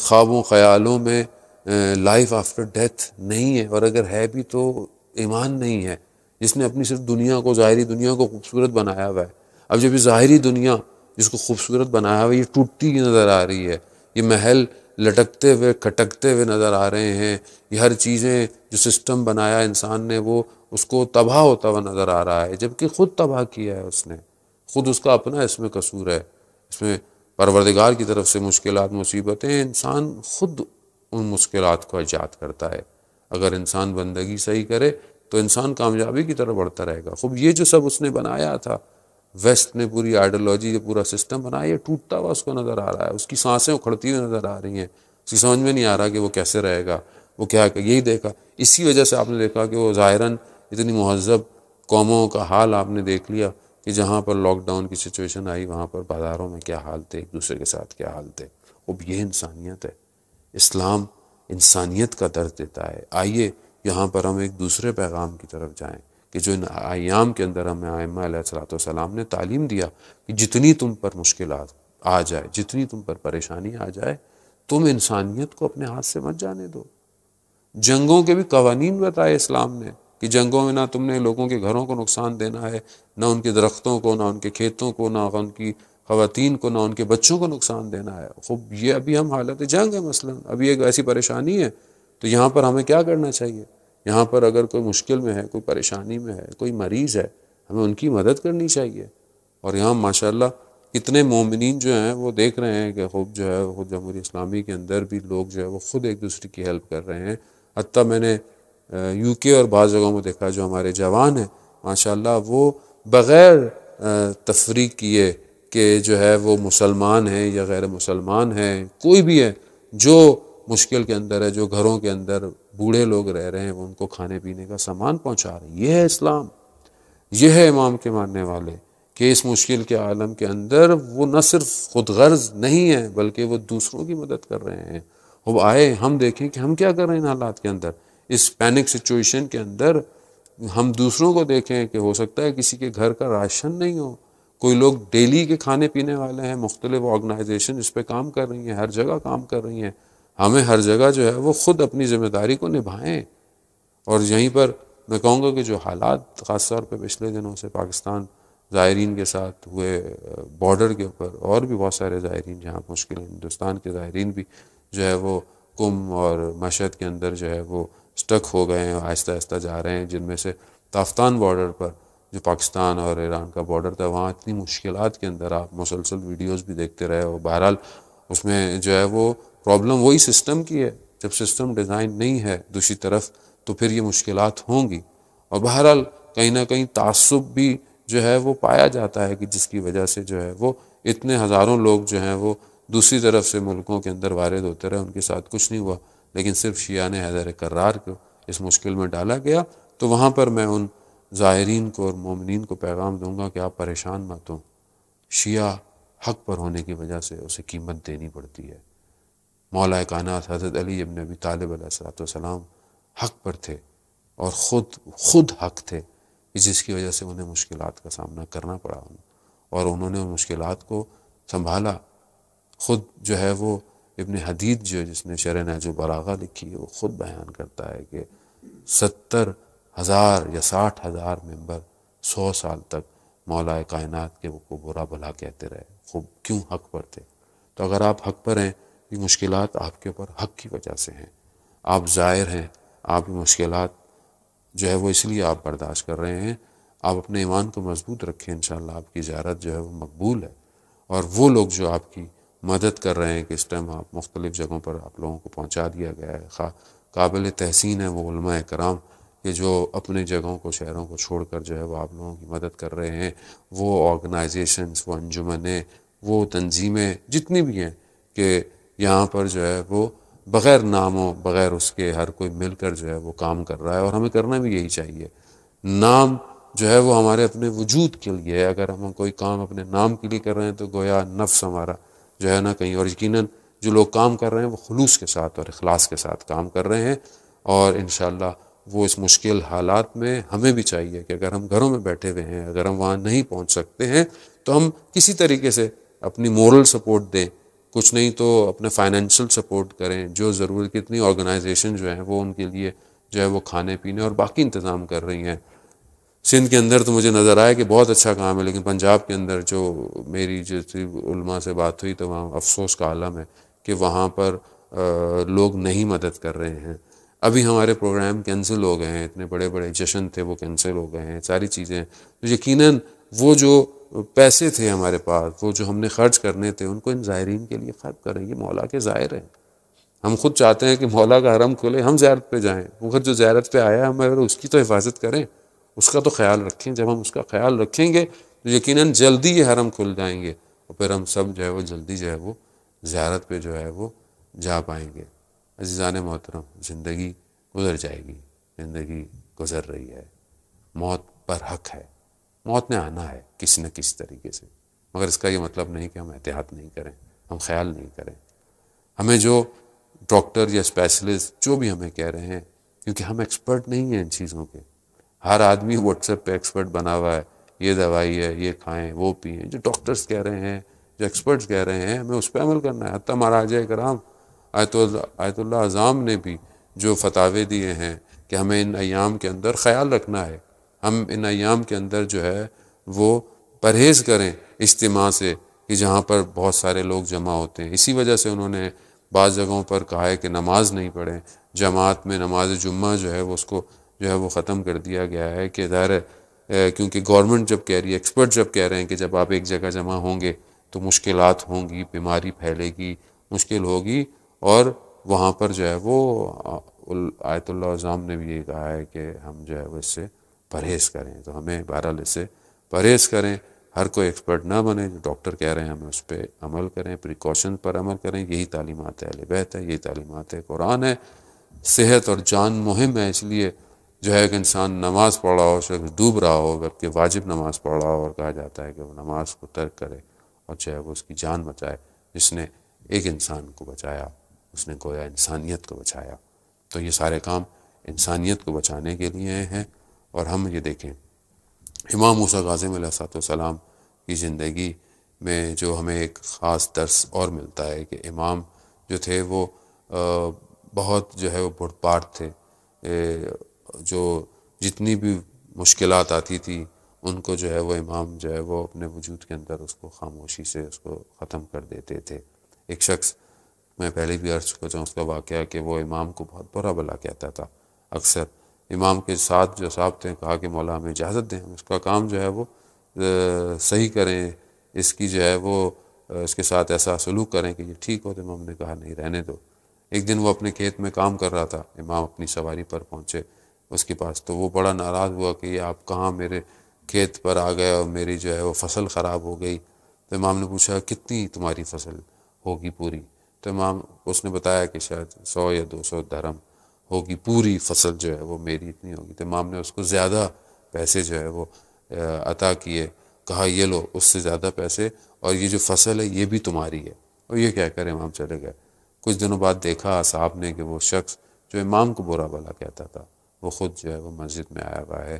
خوابوں خیالوں میں لائف آفٹر ڈیتھ نہیں ہے اور اگر ہے بھی تو ایمان نہیں ہے جس نے اپنی صرف دنیا کو ظاہری دنیا کو خوبصورت بنایا ہوا ہے اب جب یہ ظاہری دنیا جس کو خوبصورت بنایا ہوا یہ ٹوٹتی نظر آ رہی ہے یہ محل لٹکتے ہوئے کھٹکتے ہوئے نظر آ رہے ہیں یہ ہر چیزیں جو سسٹم بنایا انسان نے وہ اس کو تباہ ہوتا ہوا نظر آ رہا ہے جب کہ خود تباہ کیا ہے اس نے خود اس کا اپنا اس میں قصور ہے اس میں پروردگار کی طرف سے مشکلات مصیبتیں انسان خود ان مشکلات کو ایجاد کرتا ہے اگر انسان بندگی صحیح کرے تو انسان کامیابی کی طرف بڑھتا رہے گا خوب یہ جو سب اس نے بنایا تھا ویسٹ نے پوری آئیڈیالوجی یہ پورا سسٹم بنایا یہ ٹوٹتا ہوا اس کو نظر آ رہا ہے اس کی سانسیں اکھڑتی ہوئی نظر آ رہی ہیں اس کی سمجھ میں نہیں آ رہا کہ وہ کیسے رہے گا وہ کیا یہی دیکھا اسی وجہ سے آپ نے دیکھا کہ وہ ظاہراً اتنی مہذب قوموں کا حال آپ نے دیکھ لیا کہ جہاں پر لاک ڈاؤن کی سچویشن آئی وہاں پر بازاروں میں کیا حال تھے ایک دوسرے کے ساتھ کیا حال تھے اب یہ انسانیت ہے اسلام انسانیت کا درد دیتا ہے آئیے یہاں پر ہم ایک دوسرے پیغام کی طرف جائیں کہ جو ان ایام کے اندر ہمیں آئمہ علیہ السلام نے تعلیم دیا کہ جتنی تم پر مشکلات آ جائے جتنی تم پر پریشانی آ جائے تم انسانیت کو اپنے ہاتھ سے مت جانے دو جنگوں کے بھی قوانین بتائے اسلام نے کہ جنگوں میں نہ تم نے لوگوں کے گھروں کو نقصان دینا ہے نہ ان کے درختوں کو نہ ان کے کھیتوں کو نہ ان کی خواتین کو نہ ان کے بچوں کو نقصان دینا ہے خوب یہ ابھی ہم حالت جنگ ہے مثلا ابھی ایک ایسی پریشانی ہے تو یہاں پر ہمیں کیا کرنا چاہیے یہاں پر اگر کوئی مشکل میں ہے کوئی پریشانی میں ہے کوئی مریض ہے ہمیں ان کی مدد کرنی چاہیے اور یہاں ماشاء اللہ اتنے مومنین جو ہیں وہ دیکھ رہے ہیں کہ خوب جو ہے خود جمہوری اسلامی کے اندر بھی لوگ جو ہے وہ خود ایک دوسرے کی ہیلپ کر رہے ہیں حتیٰ میں نے یو کے اور بعض جگہوں میں دیکھا جو ہمارے جوان ہیں ماشاء اللہ وہ بغیر تفریق کیے کہ جو ہے وہ مسلمان ہیں یا غیر مسلمان ہیں کوئی بھی ہے جو مشکل کے اندر ہے جو گھروں کے اندر بوڑھے لوگ رہ رہے ہیں وہ ان کو کھانے پینے کا سامان پہنچا رہے ہیں یہ ہے اسلام یہ ہے امام کے ماننے والے کہ اس مشکل کے عالم کے اندر وہ نہ صرف خود غرض نہیں ہے بلکہ وہ دوسروں کی مدد کر رہے ہیں وہ آئے ہم دیکھیں کہ ہم کیا کر رہے ہیں ان حالات کے اندر اس پینک سچویشن کے اندر ہم دوسروں کو دیکھیں کہ ہو سکتا ہے کسی کے گھر کا راشن نہیں ہو کوئی لوگ ڈیلی کے کھانے پینے والے ہیں مختلف آرگنائزیشن اس پہ کام کر رہی ہیں ہر جگہ کام کر رہی ہیں ہمیں ہر جگہ جو ہے وہ خود اپنی ذمہ داری کو نبھائیں اور یہیں پر میں کہوں گا کہ جو حالات خاص طور پہ پچھلے دنوں سے پاکستان زائرین کے ساتھ ہوئے بارڈر کے اوپر اور بھی بہت سارے زائرین جہاں مشکل ہندوستان کے زائرین بھی جو ہے وہ کم اور مشہد کے اندر جو ہے وہ اسٹک ہو گئے ہیں آہستہ آہستہ جا رہے ہیں جن میں سے تافتان بارڈر پر جو پاکستان اور ایران کا بارڈر تھا وہاں اتنی مشکلات کے اندر آپ مسلسل ویڈیوز بھی دیکھتے رہے ہو بہرحال اس میں جو ہے وہ پرابلم وہی سسٹم کی ہے جب سسٹم ڈیزائن نہیں ہے دوسری طرف تو پھر یہ مشکلات ہوں گی اور بہرحال کہیں نہ کہیں تعصب بھی جو ہے وہ پایا جاتا ہے کہ جس کی وجہ سے جو ہے وہ اتنے ہزاروں لوگ جو ہیں وہ دوسری طرف سے ملکوں کے اندر وارد ہوتے رہے ان کے ساتھ کچھ نہیں ہوا لیکن صرف شیعہ نے حیدر کرار کو اس مشکل میں ڈالا گیا تو وہاں پر میں ان زائرین کو اور مومنین کو پیغام دوں گا کہ آپ پریشان مت ہوں شیعہ حق پر ہونے کی وجہ سے اسے قیمت دینی پڑتی ہے مولا کائنات حضرت علی ابن ابی طالب علیہ السلاۃ والسلام حق پر تھے اور خود خود حق تھے جس کی وجہ سے انہیں مشکلات کا سامنا کرنا پڑا اور انہوں نے ان مشکلات کو سنبھالا خود جو ہے وہ ابن حدید جو جس نے شرح نا جو براغہ لکھی ہے وہ خود بیان کرتا ہے کہ ستر ہزار یا ساٹھ ہزار ممبر سو سال تک مولا کائنات کے وہ کو برا بھلا کہتے رہے خوب کیوں حق پر تھے تو اگر آپ حق پر ہیں یہ مشکلات آپ کے اوپر حق کی وجہ سے ہیں آپ ظاہر ہیں آپ کی مشکلات جو ہے وہ اس لیے آپ برداشت کر رہے ہیں آپ اپنے ایمان کو مضبوط رکھیں انشاءاللہ آپ کی زیارت جو ہے وہ مقبول ہے اور وہ لوگ جو آپ کی مدد کر رہے ہیں کہ اس ٹائم آپ مختلف جگہوں پر آپ لوگوں کو پہنچا دیا گیا ہے قابل تحسین ہے وہ علماء کرام کہ جو اپنے جگہوں کو شہروں کو چھوڑ کر جو ہے وہ آپ لوگوں کی مدد کر رہے ہیں وہ آرگنائزیشنس وہ انجمنیں وہ تنظیمیں جتنی بھی ہیں کہ یہاں پر جو ہے وہ بغیر ناموں بغیر اس کے ہر کوئی مل کر جو ہے وہ کام کر رہا ہے اور ہمیں کرنا بھی یہی چاہیے نام جو ہے وہ ہمارے اپنے وجود کے لیے ہے اگر ہم کوئی کام اپنے نام کے لیے کر رہے ہیں تو گویا نفس ہمارا جو ہے نا کہیں اور یقیناً جو لوگ کام کر رہے ہیں وہ خلوص کے ساتھ اور اخلاص کے ساتھ کام کر رہے ہیں اور انشاءاللہ وہ اس مشکل حالات میں ہمیں بھی چاہیے کہ اگر ہم گھروں میں بیٹھے ہوئے ہیں اگر ہم وہاں نہیں پہنچ سکتے ہیں تو ہم کسی طریقے سے اپنی مورل سپورٹ دیں کچھ نہیں تو اپنے فائنینشل سپورٹ کریں جو ضرورت کتنی آرگنائزیشن جو ہیں وہ ان کے لیے جو ہے وہ کھانے پینے اور باقی انتظام کر رہی ہیں سندھ کے اندر تو مجھے نظر آیا کہ بہت اچھا کام ہے لیکن پنجاب کے اندر جو میری جیسی علماء سے بات ہوئی تو وہاں افسوس کا عالم ہے کہ وہاں پر لوگ نہیں مدد کر رہے ہیں ابھی ہمارے پروگرام کینسل ہو گئے ہیں اتنے بڑے بڑے جشن تھے وہ کینسل ہو گئے ہیں ساری چیزیں تو یقیناً وہ جو پیسے تھے ہمارے پاس وہ جو ہم نے خرچ کرنے تھے ان کو ان زائرین کے لیے خرچ کریں گے مولا کے ظاہر ہیں ہم خود چاہتے ہیں کہ مولا کا حرم کھلے ہم زیارت پہ جائیں وہ جو زیارت پہ آیا ہم اگر اس کی تو حفاظت کریں اس کا تو خیال رکھیں جب ہم اس کا خیال رکھیں گے تو یقیناً جلدی یہ حرم کھل جائیں گے اور پھر ہم سب جو ہے وہ جلدی جو ہے وہ زیارت پہ جو ہے وہ جا پائیں گے عزیزان محترم زندگی گزر جائے گی زندگی گزر رہی ہے موت پر حق ہے موت نے آنا ہے کسی نہ کسی طریقے سے مگر اس کا یہ مطلب نہیں کہ ہم احتیاط نہیں کریں ہم خیال نہیں کریں ہمیں جو ڈاکٹر یا اسپیشلسٹ جو بھی ہمیں کہہ رہے ہیں کیونکہ ہم ایکسپرٹ نہیں ہیں ان چیزوں کے ہر آدمی واٹس ایپ پہ ایکسپرٹ بنا ہوا ہے یہ دوائی ہے یہ کھائیں وہ پئیں جو ڈاکٹرس کہہ رہے ہیں جو ایکسپرٹس کہہ رہے ہیں ہمیں اس پہ عمل کرنا ہے حتیٰ مہاراج کرام آیت اللہ اعظم نے بھی جو فتح دیے ہیں کہ ہمیں ان ایام کے اندر خیال رکھنا ہے ہم ان ایام کے اندر جو ہے وہ پرہیز کریں اجتماع سے کہ جہاں پر بہت سارے لوگ جمع ہوتے ہیں اسی وجہ سے انہوں نے بعض جگہوں پر کہا ہے کہ نماز نہیں پڑھیں جماعت میں نماز جمعہ جو ہے وہ اس کو جو ہے وہ ختم کر دیا گیا ہے کہ ادھر کیونکہ گورنمنٹ جب کہہ رہی ہے ایکسپرٹ جب کہہ رہے ہیں کہ جب آپ ایک جگہ جمع ہوں گے تو مشکلات ہوں گی بیماری پھیلے گی مشکل ہوگی اور وہاں پر جو ہے وہ آیت اللہ اعظام نے بھی یہ کہا ہے کہ ہم جو ہے وہ اس سے پرہیز کریں تو ہمیں بہرحال سے پرہیز کریں ہر کوئی ایکسپرٹ نہ بنے جو ڈاکٹر کہہ رہے ہیں ہمیں اس پہ عمل کریں پریکاشن پر عمل کریں یہی تعلیمات اہل بیت ہے یہی تعلیمات قرآن ہے صحت اور جان مہم ہے اس لیے جو ہے کہ انسان نماز پڑھ رہا ہو شخص ڈوب رہا ہو کہ واجب نماز پڑھ رہا ہو اور کہا جاتا ہے کہ وہ نماز کو ترک کرے اور جو ہے وہ اس کی جان بچائے جس نے ایک انسان کو بچایا اس نے گویا انسانیت کو بچایا تو یہ سارے کام انسانیت کو بچانے کے لیے ہیں اور ہم یہ دیکھیں امام موسیٰ غازم علیہ صاحب والسلام کی زندگی میں جو ہمیں ایک خاص درس اور ملتا ہے کہ امام جو تھے وہ بہت جو ہے وہ بڑھ پاٹ تھے جو جتنی بھی مشکلات آتی تھی ان کو جو ہے وہ امام جو ہے وہ اپنے وجود کے اندر اس کو خاموشی سے اس کو ختم کر دیتے تھے ایک شخص میں پہلے بھی عرض کر جاؤں اس کا واقعہ کہ وہ امام کو بہت برا بھلا کہتا تھا اکثر امام کے ساتھ جو صاحب تھے کہا کہ مولا ہمیں اجازت دیں اس کا کام جو ہے وہ صحیح کریں اس کی جو ہے وہ اس کے ساتھ ایسا سلوک کریں کہ یہ ٹھیک ہو تو امام نے کہا نہیں رہنے دو ایک دن وہ اپنے کھیت میں کام کر رہا تھا امام اپنی سواری پر پہنچے اس کے پاس تو وہ بڑا ناراض ہوا کہ یہ آپ کہاں میرے کھیت پر آ گئے اور میری جو ہے وہ فصل خراب ہو گئی تو امام نے پوچھا کتنی تمہاری فصل ہوگی پوری تو امام اس نے بتایا کہ شاید سو یا دو سو دھرم ہوگی پوری فصل جو ہے وہ میری اتنی ہوگی تو امام نے اس کو زیادہ پیسے جو ہے وہ عطا کیے کہا یہ لو اس سے زیادہ پیسے اور یہ جو فصل ہے یہ بھی تمہاری ہے اور یہ کہہ کر امام چلے گئے کچھ دنوں بعد دیکھا صاحب نے کہ وہ شخص جو امام کو برا بھلا کہتا تھا وہ خود جو ہے وہ مسجد میں آیا ہوا ہے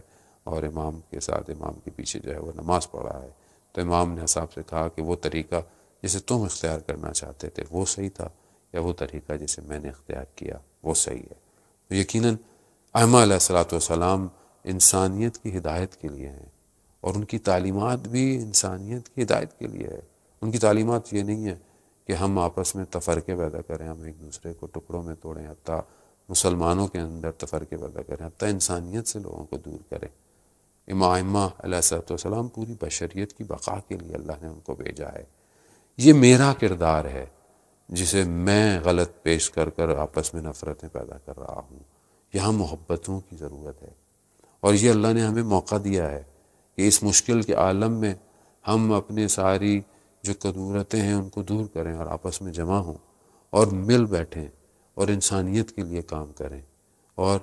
اور امام کے ساتھ امام کے پیچھے جو ہے وہ نماز پڑھ رہا ہے تو امام نے صاحب سے کہا کہ وہ طریقہ جسے تم اختیار کرنا چاہتے تھے وہ صحیح تھا یا وہ طریقہ جسے میں نے اختیار کیا وہ صحیح ہے یقیناً احمد علیہ السلاۃ والسلام انسانیت کی ہدایت کے لیے ہیں اور ان کی تعلیمات بھی انسانیت کی ہدایت کے لیے ہے ان کی تعلیمات یہ نہیں ہے کہ ہم آپس میں تفرقے پیدا کریں ہم ایک دوسرے کو ٹکڑوں میں توڑیں حتیٰ مسلمانوں کے اندر تفرقے پیدا کریں حتیٰ انسانیت سے لوگوں کو دور کریں امامہ علیہ صلاۃ والسلام پوری بشریت کی بقا کے لیے اللہ نے ان کو بھیجا ہے یہ میرا کردار ہے جسے میں غلط پیش کر کر آپس میں نفرتیں پیدا کر رہا ہوں یہاں محبتوں کی ضرورت ہے اور یہ اللہ نے ہمیں موقع دیا ہے کہ اس مشکل کے عالم میں ہم اپنے ساری جو قدورتیں ہیں ان کو دور کریں اور آپس میں جمع ہوں اور مل بیٹھیں اور انسانیت کے لیے کام کریں اور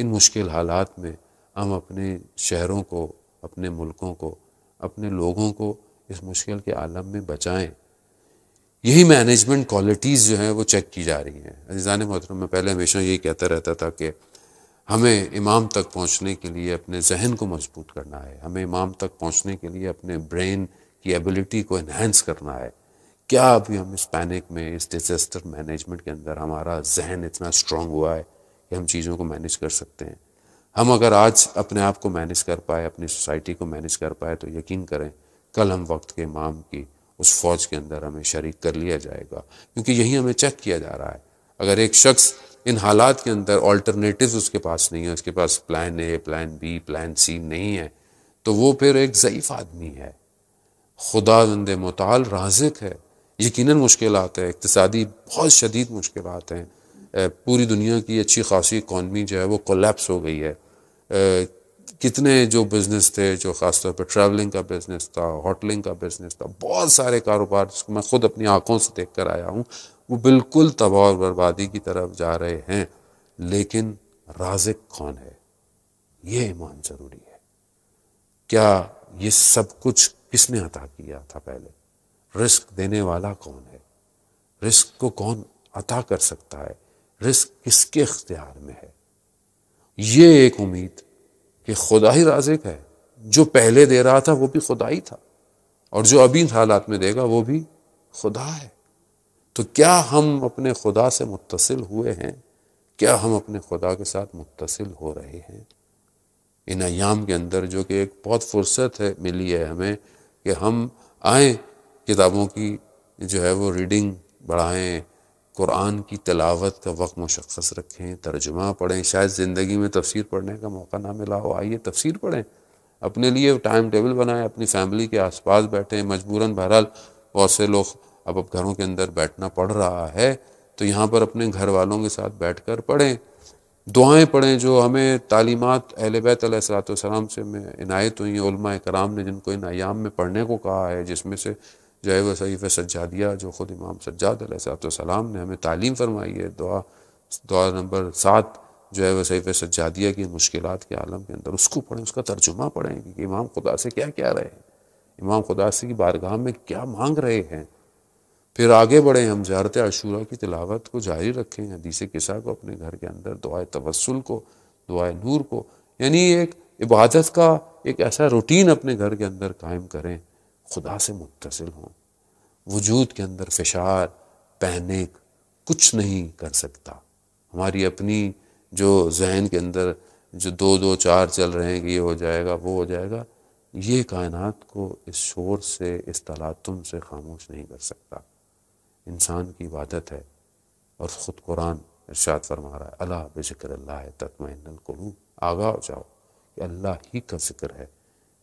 ان مشکل حالات میں ہم اپنے شہروں کو اپنے ملکوں کو اپنے لوگوں کو اس مشکل کے عالم میں بچائیں یہی مینجمنٹ کوالٹیز جو ہیں وہ چیک کی جا رہی ہیں عزیزان محترم میں پہلے ہمیشہ یہی کہتا رہتا تھا کہ ہمیں امام تک پہنچنے کے لیے اپنے ذہن کو مضبوط کرنا ہے ہمیں امام تک پہنچنے کے لیے اپنے برین کی ایبیلٹی کو انہینس کرنا ہے کیا ابھی ہم اس پینک میں اس ڈیزاسٹر مینجمنٹ کے اندر ہمارا ذہن اتنا اسٹرانگ ہوا ہے کہ ہم چیزوں کو مینیج کر سکتے ہیں ہم اگر آج اپنے آپ کو مینیج کر پائے اپنی سوسائٹی کو مینیج کر پائے تو یقین کریں کل ہم وقت کے امام کی اس فوج کے اندر ہمیں شریک کر لیا جائے گا کیونکہ یہی ہمیں چیک کیا جا رہا ہے اگر ایک شخص ان حالات کے اندر آلٹرنیٹیوز اس کے پاس نہیں ہے اس کے پاس plan A plan B plan C نہیں ہے تو وہ پھر ایک ضعیف آدمی ہے خدا بند مطالع رازق ہے یقیناً مشکلات ہیں اقتصادی بہت شدید مشکلات ہیں پوری دنیا کی اچھی خاصی اکانمی جو ہے وہ کولیپس ہو گئی ہے کتنے جو بزنس تھے جو خاص طور پہ ٹریولنگ کا بزنس تھا ہوٹلنگ کا بزنس تھا بہت سارے کاروبار جس کو میں خود اپنی آنکھوں سے دیکھ کر آیا ہوں وہ بالکل تباہ اور بربادی کی طرف جا رہے ہیں لیکن رازق کون ہے یہ ایمان ضروری ہے کیا یہ سب کچھ کس نے عطا کیا تھا پہلے رزق دینے والا کون ہے رزق کو کون عطا کر سکتا ہے رزق کس کے اختیار میں ہے یہ ایک امید کہ خدا ہی رازق ہے جو پہلے دے رہا تھا وہ بھی خدا ہی تھا اور جو ابھی حالات میں دے گا وہ بھی خدا ہے تو کیا ہم اپنے خدا سے متصل ہوئے ہیں کیا ہم اپنے خدا کے ساتھ متصل ہو رہے ہیں ان ایام کے اندر جو کہ ایک بہت فرصت ہے ملی ہے ہمیں کہ ہم آئیں کتابوں کی جو ہے وہ ریڈنگ بڑھائیں قرآن کی تلاوت کا وقت مشخص رکھیں ترجمہ پڑھیں شاید زندگی میں تفسیر پڑھنے کا موقع نہ ملا ہو آئیے تفسیر پڑھیں اپنے لیے ٹائم ٹیبل بنائیں اپنی فیملی کے آس پاس بیٹھیں مجبوراً بہرحال بہت سے لوگ اب اب گھروں کے اندر بیٹھنا پڑ رہا ہے تو یہاں پر اپنے گھر والوں کے ساتھ بیٹھ کر پڑھیں دعائیں پڑھیں جو ہمیں تعلیمات اہل بیت علیہ السلات والسلام سے میں عنایت ہوئی علماء کرام نے جن کو ان ایام میں پڑھنے کو کہا ہے جس میں سے جو ہے وہ صحیف سجادیہ جو خود امام سجاد علیہ صاحب السلام نے ہمیں تعلیم فرمائی ہے دعا دعا نمبر سات جو ہے وہ صحیف سجادیہ کی مشکلات کے عالم کے اندر اس کو پڑھیں اس کا ترجمہ پڑھیں گے کہ امام خدا سے کیا کیا رہے ہیں امام خدا سے کی بارگاہ میں کیا مانگ رہے ہیں پھر آگے بڑھیں ہم زیارت عشورہ کی تلاوت کو جاری رکھیں حدیث قصہ کو اپنے گھر کے اندر دعائے توسل کو دعائے نور کو یعنی ایک عبادت کا ایک ایسا روٹین اپنے گھر کے اندر قائم کریں خدا سے متصل ہوں وجود کے اندر فشار پینک کچھ نہیں کر سکتا ہماری اپنی جو ذہن کے اندر جو دو دو چار چل رہے ہیں کہ یہ ہو جائے گا وہ ہو جائے گا یہ کائنات کو اس شور سے اس تلاتم سے خاموش نہیں کر سکتا انسان کی عبادت ہے اور خود قرآن ارشاد فرما رہا ہے اللہ بے ذکر اللہ ہے تطمئن القلوب آگاہ جاؤ کہ اللہ ہی کا ذکر ہے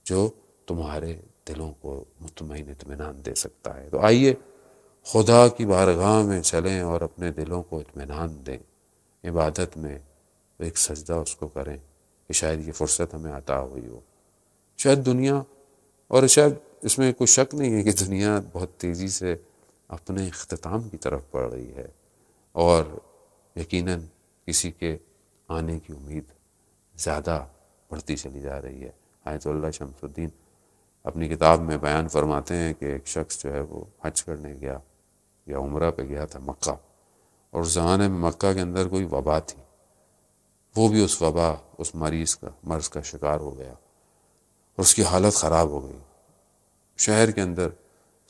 جو تمہارے دلوں کو مطمئن اطمینان دے سکتا ہے تو آئیے خدا کی بارگاہ میں چلیں اور اپنے دلوں کو اطمینان دیں عبادت میں ایک سجدہ اس کو کریں کہ شاید یہ فرصت ہمیں عطا ہوئی ہو شاید دنیا اور شاید اس میں کوئی شک نہیں ہے کہ دنیا بہت تیزی سے اپنے اختتام کی طرف پڑ رہی ہے اور یقیناً کسی کے آنے کی امید زیادہ بڑھتی چلی جا رہی ہے آیت اللہ شمس الدین اپنی کتاب میں بیان فرماتے ہیں کہ ایک شخص جو ہے وہ حج کرنے گیا یا عمرہ پہ گیا تھا مکہ اور اس زمانے میں مکہ کے اندر کوئی وبا تھی وہ بھی اس وبا اس مریض کا مرض کا شکار ہو گیا اور اس کی حالت خراب ہو گئی شہر کے اندر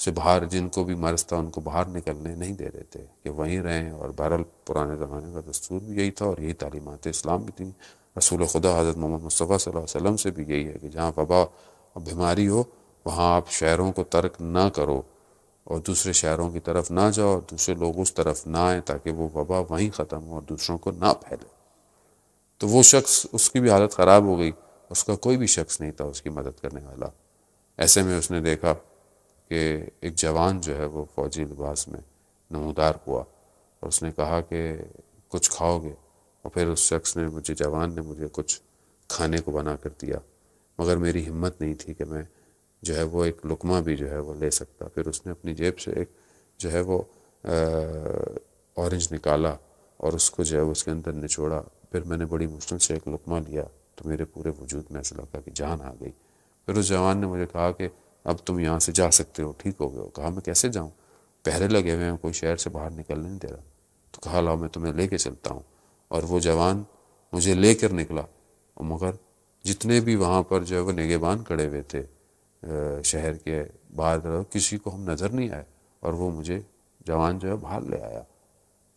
سے باہر جن کو بھی مرض تھا ان کو باہر نکلنے نہیں دے رہے تھے کہ وہیں رہیں اور بہرحال پرانے زمانے کا دستور بھی یہی تھا اور یہی تعلیمات اسلام بھی تھیں رسول خدا حضرت محمد مصطفیٰ صلی اللہ علیہ وسلم سے بھی یہی ہے کہ جہاں وبا اور بیماری ہو وہاں آپ شہروں کو ترک نہ کرو اور دوسرے شہروں کی طرف نہ جاؤ اور دوسرے لوگ اس طرف نہ آئیں تاکہ وہ وبا وہیں ختم ہو اور دوسروں کو نہ پھیلے تو وہ شخص اس کی بھی حالت خراب ہو گئی اس کا کوئی بھی شخص نہیں تھا اس کی مدد کرنے والا ایسے میں اس نے دیکھا کہ ایک جوان جو ہے وہ فوجی لباس میں نمودار ہوا اور اس نے کہا کہ کچھ کھاؤ گے اور پھر اس شخص نے مجھے جوان نے مجھے کچھ کھانے کو بنا کر دیا مگر میری ہمت نہیں تھی کہ میں جو ہے وہ ایک لقمہ بھی جو ہے وہ لے سکتا پھر اس نے اپنی جیب سے ایک جو ہے وہ اورنج نکالا اور اس کو جو ہے اس کے اندر نچوڑا پھر میں نے بڑی مشکل سے ایک لقمہ لیا تو میرے پورے وجود میں ایسا لگا کہ جان آ گئی پھر اس جوان نے مجھے کہا کہ اب تم یہاں سے جا سکتے ہو ٹھیک ہو گئے ہو کہا میں کیسے جاؤں پہرے لگے ہوئے ہیں کوئی شہر سے باہر نکل نہیں دے رہا تو کہا لاؤ میں تمہیں لے کے چلتا ہوں اور وہ جوان مجھے لے کر نکلا مگر جتنے بھی وہاں پر جو ہے وہ نگہبان کڑے ہوئے تھے شہر کے باہر طرف کسی کو ہم نظر نہیں آئے اور وہ مجھے جوان جو ہے باہر لے آیا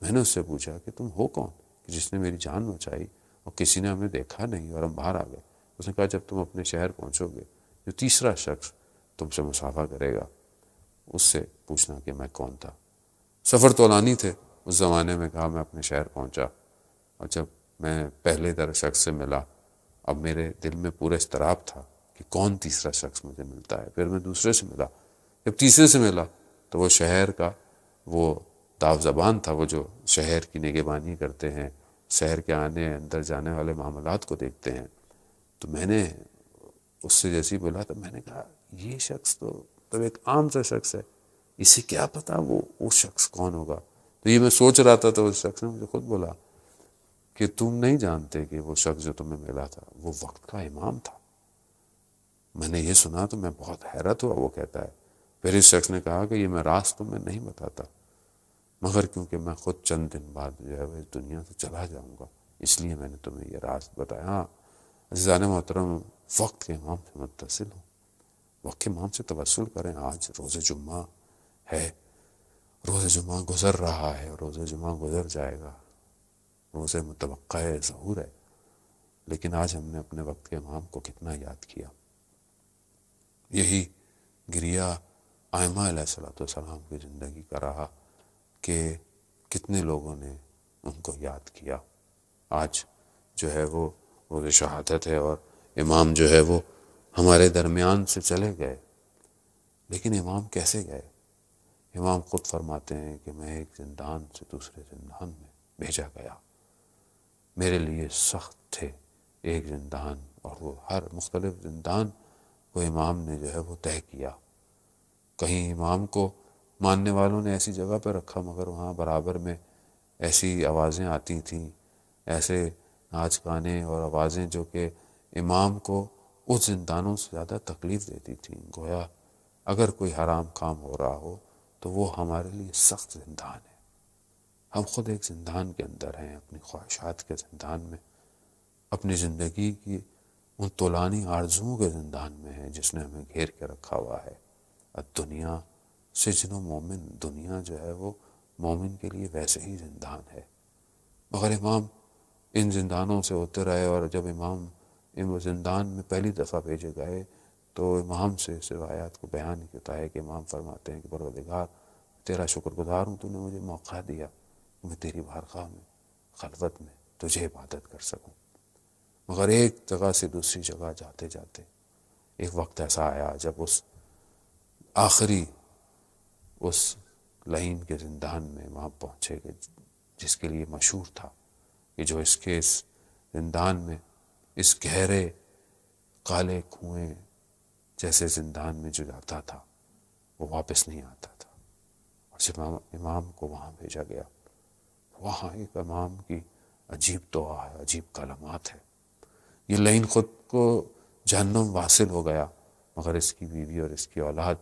میں نے اس سے پوچھا کہ تم ہو کون جس نے میری جان بچائی اور کسی نے ہمیں دیکھا نہیں اور ہم باہر آ گئے اس نے کہا جب تم اپنے شہر پہنچو گے جو تیسرا شخص تم سے مسافہ کرے گا اس سے پوچھنا کہ میں کون تھا سفر تولانی تھے اس زمانے میں کہا میں اپنے شہر پہنچا اور جب میں پہلے در شخص سے ملا اب میرے دل میں پورا اضطراب تھا کہ کون تیسرا شخص مجھے ملتا ہے پھر میں دوسرے سے ملا جب تیسرے سے ملا تو وہ شہر کا وہ داو زبان تھا وہ جو شہر کی نگہبانی کرتے ہیں شہر کے آنے اندر جانے والے معاملات کو دیکھتے ہیں تو میں نے اس سے جیسے بولا تو میں نے کہا یہ شخص تو تب مطلب ایک عام سا شخص ہے اسے کیا پتا وہ وہ شخص کون ہوگا تو یہ میں سوچ رہا تھا تو اس شخص نے مجھے خود بولا کہ تم نہیں جانتے کہ وہ شخص جو تمہیں ملا تھا وہ وقت کا امام تھا میں نے یہ سنا تو میں بہت حیرت ہوا وہ کہتا ہے پھر اس شخص نے کہا کہ یہ میں راست تمہیں نہیں بتاتا مگر کیونکہ میں خود چند دن بعد جو ہے وہ دنیا سے چلا جاؤں گا اس لیے میں نے تمہیں یہ راز بتایا ہاں زیا محترم وقت کے امام سے متصل ہوں وقت کے امام سے توسل کریں آج روز جمعہ ہے روز جمعہ گزر رہا ہے روز جمعہ گزر جائے گا وہ اسے متوقع ظہور ہے لیکن آج ہم نے اپنے وقت کے امام کو کتنا یاد کیا یہی گریا آئمہ علیہ السلاۃ والسلام کی زندگی کا رہا کہ کتنے لوگوں نے ان کو یاد کیا آج جو ہے وہ وہ شہادت ہے اور امام جو ہے وہ ہمارے درمیان سے چلے گئے لیکن امام کیسے گئے امام خود فرماتے ہیں کہ میں ایک زندان سے دوسرے زندان میں بھیجا گیا میرے لیے سخت تھے ایک زندان اور وہ ہر مختلف زندان کو امام نے جو ہے وہ طے کیا کہیں امام کو ماننے والوں نے ایسی جگہ پہ رکھا مگر وہاں برابر میں ایسی آوازیں آتی تھیں ایسے ناچ گانے اور آوازیں جو کہ امام کو اس زندانوں سے زیادہ تکلیف دیتی تھیں گویا اگر کوئی حرام کام ہو رہا ہو تو وہ ہمارے لیے سخت زندان ہے ہم خود ایک زندان کے اندر ہیں اپنی خواہشات کے زندان میں اپنی زندگی کی ان طولانی آرزوؤں کے زندان میں ہیں جس نے ہمیں گھیر کے رکھا ہوا ہے دنیا سے و مومن دنیا جو ہے وہ مومن کے لیے ویسے ہی زندان ہے مگر امام ان زندانوں سے ہوتے رہے اور جب امام ان زندان میں پہلی دفعہ بھیجے گئے تو امام سے اس روایات کو بیان کیا ہے کہ امام فرماتے ہیں کہ پروردگار تیرا شکر گزار ہوں تو نے مجھے موقع دیا میں تیری بارگاہ میں خلوت میں تجھے عبادت کر سکوں مگر ایک جگہ سے دوسری جگہ جاتے جاتے ایک وقت ایسا آیا جب اس آخری اس لائن کے زندان میں وہاں پہنچے گئے جس کے لیے مشہور تھا کہ جو اس کے اس زندان میں اس گہرے کالے کنویں جیسے زندان میں جو جاتا تھا وہ واپس نہیں آتا تھا اور جب امام کو وہاں بھیجا گیا وہاں ایک امام کی عجیب دعا ہے عجیب کلمات ہے یہ لین خود کو جہنم واصل ہو گیا مگر اس کی بیوی اور اس کی اولاد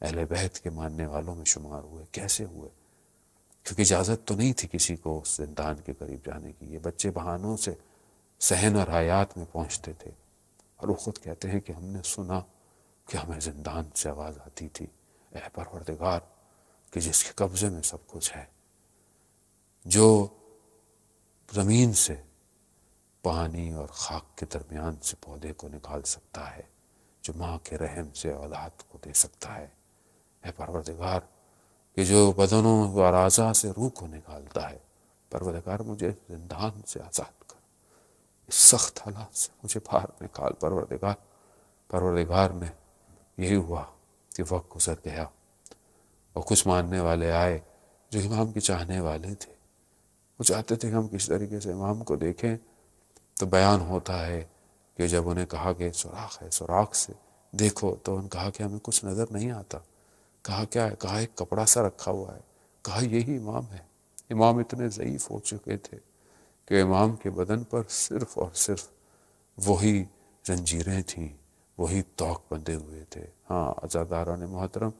اہل بیت کے ماننے والوں میں شمار ہوئے کیسے ہوئے کیونکہ اجازت تو نہیں تھی کسی کو اس زندان کے قریب جانے کی یہ بچے بہانوں سے سہن اور حیات میں پہنچتے تھے اور وہ خود کہتے ہیں کہ ہم نے سنا کہ ہمیں زندان سے آواز آتی تھی اے پروردگار کہ جس کے قبضے میں سب کچھ ہے جو زمین سے پانی اور خاک کے درمیان سے پودے کو نکال سکتا ہے جو ماں کے رحم سے اولاد کو دے سکتا ہے اے پروردگار کہ جو بدنوں اور اراضاں سے روح کو نکالتا ہے پروردگار مجھے زندان سے آزاد کر اس سخت حالات سے مجھے باہر نکال پروردگار پروردگار میں یہی ہوا کہ وقت گزر گیا اور کچھ ماننے والے آئے جو امام کے چاہنے والے تھے وہ چاہتے تھے کہ ہم کس طریقے سے امام کو دیکھیں تو بیان ہوتا ہے کہ جب انہیں کہا کہ سوراخ ہے سوراخ سے دیکھو تو انہوں نے کہا کہ ہمیں کچھ نظر نہیں آتا کہا کیا ہے کہا ایک کپڑا سا رکھا ہوا ہے کہا یہی امام ہے امام اتنے ضعیف ہو چکے تھے کہ امام کے بدن پر صرف اور صرف وہی زنجیریں تھیں وہی توق بندھے ہوئے تھے ہاں اجاکاران محترم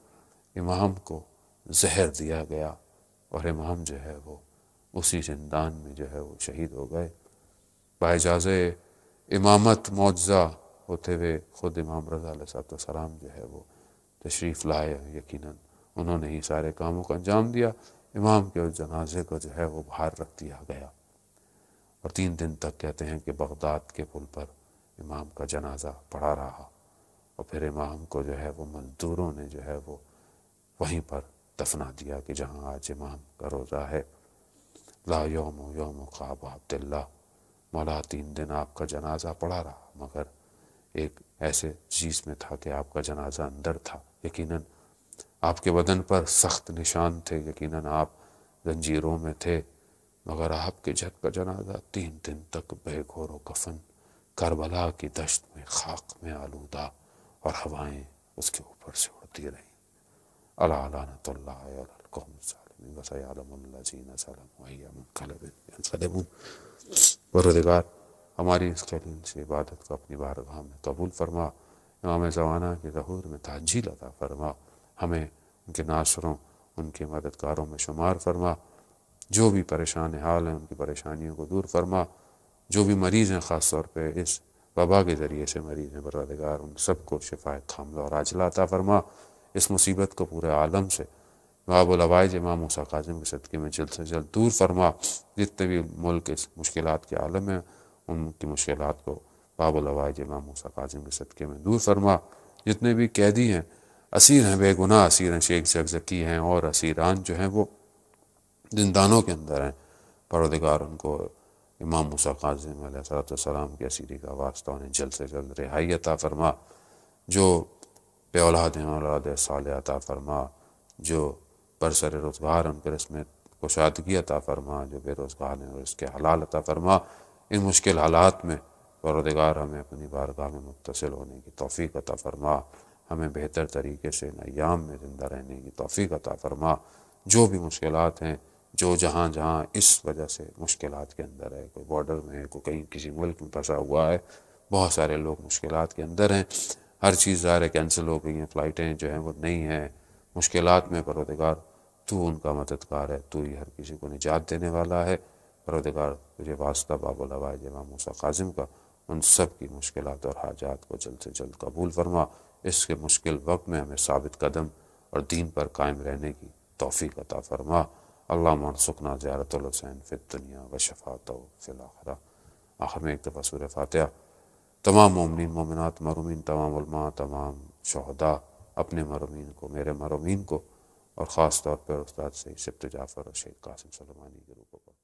امام کو زہر دیا گیا اور امام جو ہے وہ اسی زندان میں جو ہے وہ شہید ہو گئے باعجاز امامت معجزہ ہوتے ہوئے خود امام رضا علیہ صاحب السلام جو ہے وہ تشریف لائے یقیناً انہوں نے ہی سارے کاموں کو انجام دیا امام کے اس جنازے کو جو ہے وہ باہر رکھ دیا گیا اور تین دن تک کہتے ہیں کہ بغداد کے پل پر امام کا جنازہ پڑا رہا اور پھر امام کو جو ہے وہ مزدوروں نے جو ہے وہ وہیں پر دفنا دیا کہ جہاں آج امام کا روزہ ہے لا یوم یوم خواب عبد اللہ مولا تین دن آپ کا جنازہ پڑا رہا مگر ایک ایسے چیز میں تھا کہ آپ کا جنازہ اندر تھا یقیناً آپ کے بدن پر سخت نشان تھے یقیناً آپ زنجیروں میں تھے مگر آپ کے جھٹ کا جنازہ تین دن تک بے گور و کفن کربلا کی دشت میں خاک میں آلودہ اور ہوائیں اس کے اوپر سے اڑتی رہیں اللہ علیہ بردگار ہماری اس قلیم سے عبادت کو اپنی بارگاہ میں قبول فرما امام زمانہ کے ظہور میں تعجیل عطا فرما ہمیں ان کے ناصروں ان کے مددگاروں میں شمار فرما جو بھی پریشان حال ہیں ان کی پریشانیوں کو دور فرما جو بھی مریض ہیں خاص طور پہ اس وبا کے ذریعے سے مریض ہیں بردگار ان سب کو شفایت کھاملہ اور عطا فرما اس مصیبت کو پورے عالم سے باب الوائز امام موسیٰ قاظم کے صدقے میں جلد سے جلد دور فرما جتنے بھی ملک اس مشکلات کے عالم ہیں ان کی مشکلات کو باب الوائج امام موسیٰ قاظم کے صدقے میں دور فرما جتنے بھی قیدی ہیں اسیر ہیں بے گناہ اسیر ہیں شیخ شیخ ہیں اور اسیران جو ہیں وہ زندانوں کے اندر ہیں پرودگار ان کو امام موسیٰ قاظم علیہ السلام کی اسیری کا واسطہ انہیں جلد سے جلد رہائی عطا فرما جو بے اولاد ہیں اولاد صالح عطا فرما جو پر سر روزگار ہم پر اس میں کشادگی عطا فرما جو بے روزگار ہیں اور اس کے حلال عطا فرما ان مشکل حالات میں پروردگار ہمیں اپنی بارگاہ میں متصل ہونے کی توفیق عطا فرما ہمیں بہتر طریقے سے ایام میں زندہ رہنے کی توفیق عطا فرما جو بھی مشکلات ہیں جو جہاں جہاں اس وجہ سے مشکلات کے اندر ہے کوئی بارڈر میں ہے کوئی کہیں کسی ملک میں پھنسا ہوا ہے بہت سارے لوگ مشکلات کے اندر ہیں ہر چیز ظاہر ہے کینسل ہو گئی ہیں فلائٹیں جو ہیں وہ نہیں ہیں مشکلات میں پرودگار تو ان کا مددگار ہے تو ہی ہر کسی کو نجات دینے والا ہے پرودگار تجھے واسطہ باب الواج امام موسیٰ قاظم کا ان سب کی مشکلات اور حاجات کو جلد سے جلد قبول فرما اس کے مشکل وقت میں ہمیں ثابت قدم اور دین پر قائم رہنے کی توفیق عطا فرما اللہ منسکنا زیارت الحسین الدنیا و و آخر میں ایک دفعہ سور فاتحہ تمام مومنین مومنات مرومین تمام علماء تمام شہدہ اپنے مرمین کو میرے مرومین کو اور خاص طور پر استاد سے سبت جعفر اور شیخ قاسم سلمانی کے روپوں پر